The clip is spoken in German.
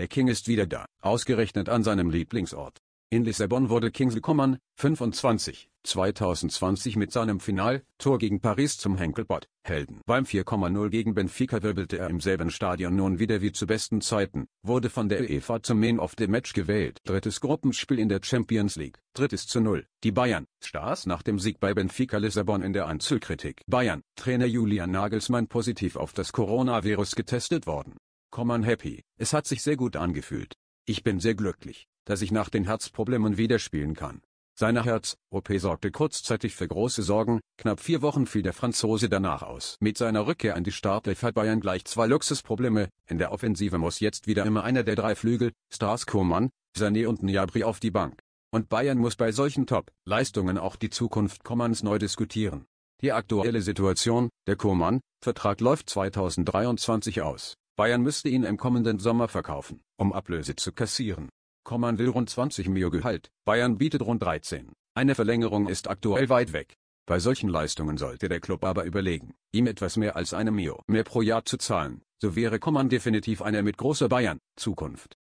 Der King ist wieder da, ausgerechnet an seinem Lieblingsort. In Lissabon wurde King Coman, 25, 2020 mit seinem Final-Tor gegen Paris zum Henkelbot. Helden. Beim 4,0 gegen Benfica wirbelte er im selben Stadion nun wieder wie zu besten Zeiten, wurde von der UEFA zum Main of the Match gewählt. Drittes Gruppenspiel in der Champions League, drittes zu null. Die Bayern, Stars nach dem Sieg bei Benfica Lissabon in der Einzelkritik. Bayern, Trainer Julian Nagelsmann positiv auf das Coronavirus getestet worden. Common happy, es hat sich sehr gut angefühlt. Ich bin sehr glücklich, dass ich nach den Herzproblemen wieder spielen kann. Seine Herz-OP sorgte kurzzeitig für große Sorgen, knapp vier Wochen fiel der Franzose danach aus. Mit seiner Rückkehr an die Startelf hat Bayern gleich zwei Luxusprobleme, in der Offensive muss jetzt wieder immer einer der drei Flügel, Stars Koman, Sané und Niabri auf die Bank. Und Bayern muss bei solchen Top-Leistungen auch die Zukunft Komans neu diskutieren. Die aktuelle Situation, der Koman-Vertrag läuft 2023 aus. Bayern müsste ihn im kommenden Sommer verkaufen, um Ablöse zu kassieren. Coman will rund 20 Mio Gehalt, Bayern bietet rund 13. Eine Verlängerung ist aktuell weit weg. Bei solchen Leistungen sollte der Club aber überlegen, ihm etwas mehr als eine Mio mehr pro Jahr zu zahlen, so wäre Coman definitiv einer mit großer Bayern-Zukunft.